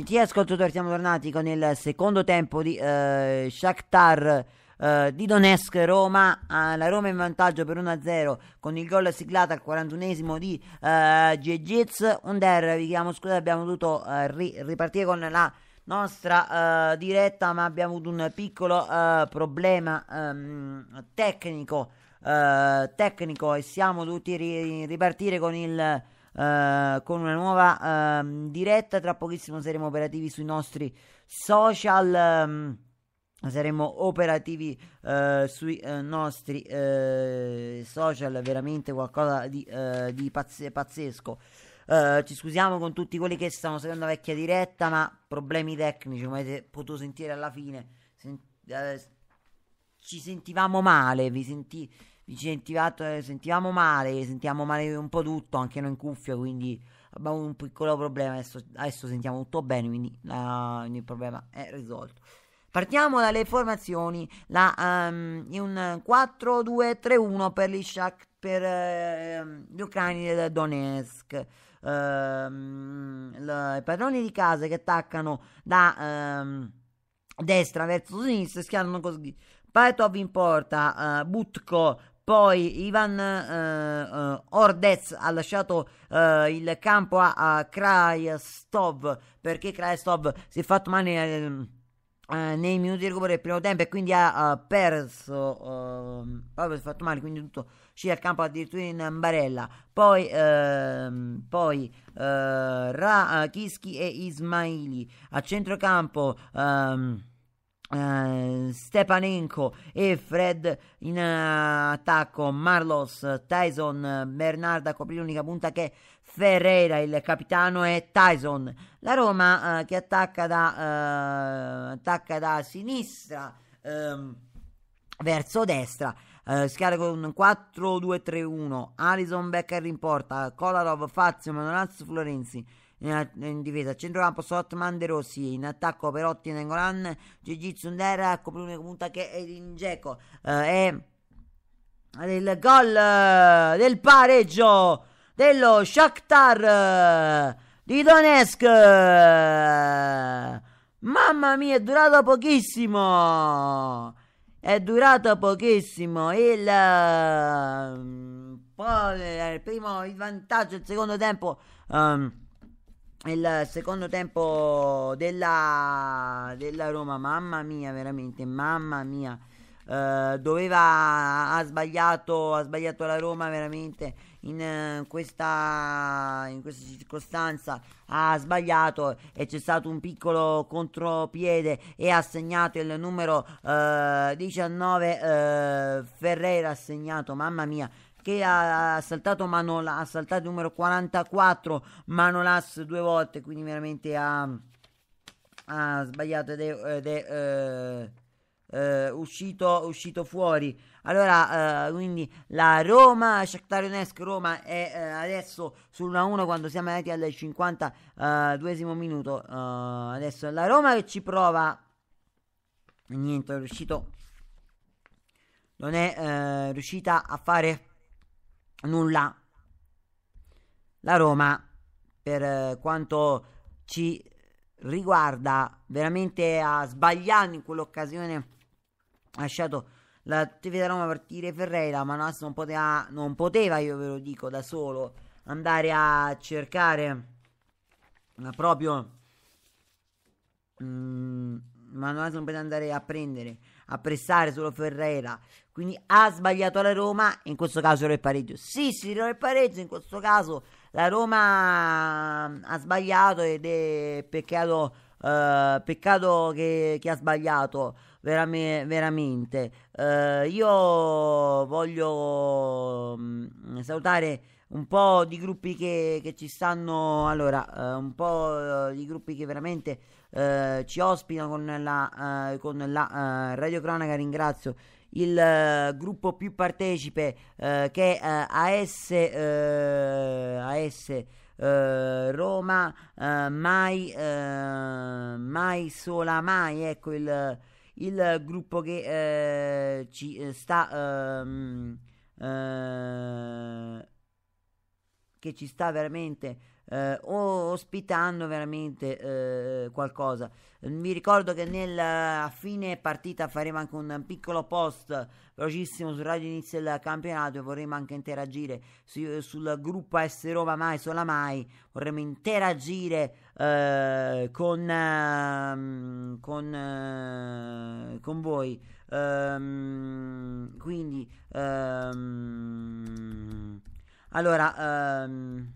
Gentili ascoltatori, siamo tornati con il secondo tempo di eh, Shakhtar eh, di Donetsk Roma. Eh, la Roma in vantaggio per 1-0 con il gol siglato al 41 esimo di eh, Gegiz. Under, vi chiamo scusa, abbiamo dovuto eh, ri- ripartire con la nostra eh, diretta, ma abbiamo avuto un piccolo eh, problema ehm, tecnico, tecnico, e siamo dovuti ri- ripartire con il eh, con una nuova eh, diretta. Tra pochissimo saremo operativi sui nostri social. Ehm, saremo operativi eh, sui eh, nostri eh, social, veramente qualcosa di, di pazz- pazzesco. Uh, ci scusiamo con tutti quelli che stanno seguendo la vecchia diretta, ma problemi tecnici, come avete potuto sentire alla fine. Sen- uh, ci sentivamo male, vi senti- incentivate, sentivamo eh, male, sentiamo male un po' tutto, anche noi in cuffia, quindi abbiamo un piccolo problema, adesso, adesso sentiamo tutto bene, quindi uh, il problema è risolto. Partiamo dalle formazioni, la, um, un 4-2-3-1 per, gli, Shak, per uh, gli ucraini del Donetsk. Um, I padroni di casa che attaccano da um, destra verso sinistra, schiacciano così Paetov in porta, uh, Butko, poi Ivan eh, eh, Ordez ha lasciato eh, il campo a, a Krajstov perché Krajstov si è fatto male eh, eh nei minuti di recupero del primo tempo e quindi ha, ha perso. Ehm, proprio si è fatto male, quindi tutto scende al campo addirittura in barella. Poi, ehm, poi eh, Ra, Kiski e Ismaili a centrocampo. Ehm, eh, Stepanenko e Fred in uh, attacco, Marlos, Tyson, uh, Bernard a coprire l'unica punta che è Ferreira, il capitano è Tyson. La Roma eh, che attacca da, attacca da sinistra um, verso destra. Uh, scarica con 4-2-3-1 Alison Becker in porta Kolarov, Fazio, Manolazzo, Florenzi in difesa, centrocampo Sotman De Rossi, in attacco Perotti Nengolan, Gigi Zundera a coprire una punta che è in Geco eh, e il gol eh, del pareggio dello Shakhtar eh, di Donetsk mamma mia è durato pochissimo è durato pochissimo il, poi, il primo il vantaggio il secondo tempo um, il secondo tempo della, della, Roma, mamma mia, veramente, mamma mia. Eh, doveva ha sbagliato, ha sbagliato la Roma veramente in, eh, questa, in questa circostanza ha sbagliato e c'è stato un piccolo contropiede e ha segnato il numero eh, 19 eh, Ferreira ha segnato mamma mia che ha saltato Manolas, ha saltato il numero 44 Manolas due volte, quindi veramente ha, ha sbagliato ed è, ed è eh, eh, uscito, uscito, fuori. Allora, eh, quindi la Roma, Shakhtar Donetsk Roma è eh, adesso sull'1-1 quando siamo arrivati al 52esimo eh, minuto. Eh, adesso la Roma che ci prova. Niente, è riuscito. Non è riuscita a fare nulla. La Roma, per eh, quanto ci riguarda, veramente ha sbagliato in quell'occasione, ha lasciato la TV da Roma partire Ferreira, ma Nas non poteva, non poteva, io ve lo dico da solo, andare a cercare proprio... Mm, Manuel non per andare a prendere, a prestare solo Ferrera. Quindi ha sbagliato la Roma, in questo caso era il pareggio. Sì, si tirò il pareggio, in questo caso la Roma mm, ha sbagliato ed è peccato, eh, peccato che, che, ha sbagliato verame, veramente. Eh, io voglio mm, salutare un po' di gruppi che, che ci stanno, allora, eh, un po' eh, di gruppi che veramente eh, ci ospita con la, eh, con la eh, Radio Cronaca. Ringrazio il eh, gruppo più partecipe eh, che è AS, AS Roma, mai, mai sola mai, ecco il, il gruppo che ci sta ehm, che ci sta veramente eh, ospitando veramente eh, qualcosa. Vi ricordo che nella fine partita faremo anche un piccolo post velocissimo su Radio Inizio del campionato e vorremmo anche interagire su, sul gruppo S Roma Mai Sola Mai. Vorremmo interagire eh, con, ehm, con, eh, con voi. Um, quindi, um, allora. Um,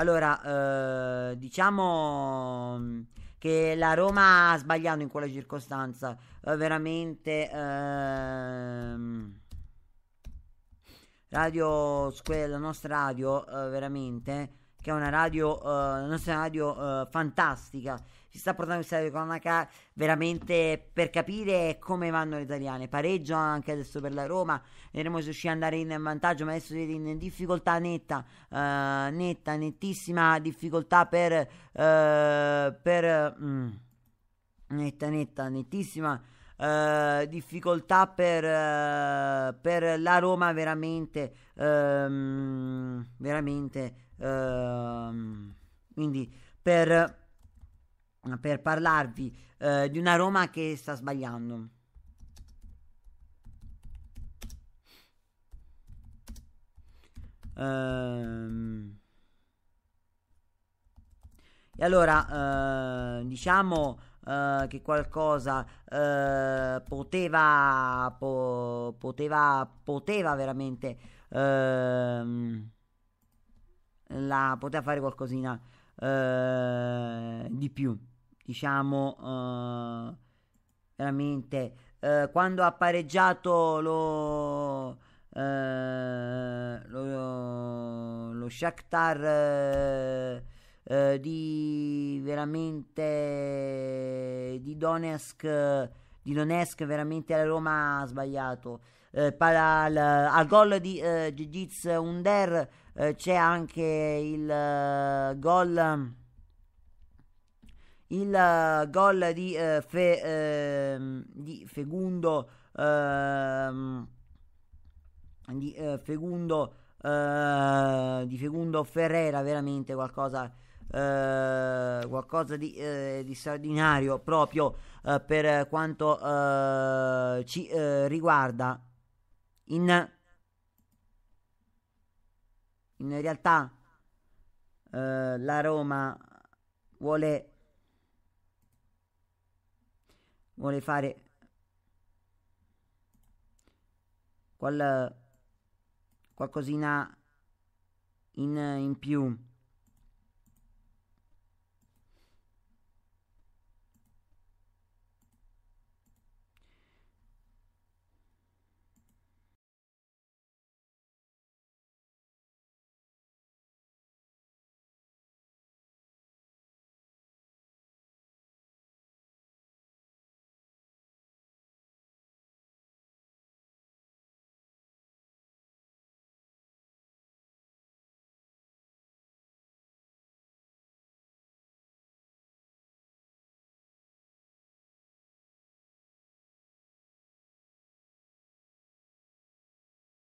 allora, eh, diciamo mm, che la Roma ha sbagliato in quella circostanza, eh, veramente... Ehm, radio, la nostra radio, eh, veramente che è una radio, uh, una radio uh, fantastica. Ci sta portando questa radio cronaca veramente per capire come vanno le italiane. Pareggio anche adesso per la Roma, vedremo se riuscirà ad andare in vantaggio, ma adesso siete in difficoltà netta, uh, netta, nettissima difficoltà per... per mh, mm, netta, netta, nettissima eh, difficoltà per, eh, per, la Roma veramente, ehm, veramente, ehm, quindi per, per parlarvi eh, di una Roma che sta sbagliando. Ehm, e allora, eh, diciamo... Eh, che qualcosa eh, poteva, po- poteva, poteva veramente ehm, la, poteva fare qualcosina eh, di più diciamo eh, veramente eh, quando ha pareggiato lo lo, lo Shakhtar eh, di veramente di Donetsk, di Donetsk veramente la Roma ha sbagliato. Eh, al, al gol di eh, Gigiz Under eh, c'è anche il eh, gol il eh, gol di, eh, Fe, ehm, ehm, eh, di Fegundo eh, di Fegundo di Fegundo Ferrera veramente qualcosa eh, qualcosa di, eh, di, straordinario proprio eh, per quanto eh, ci eh, riguarda. In, in realtà eh, la Roma vuole, vuole fare qual, qualcosina in, in più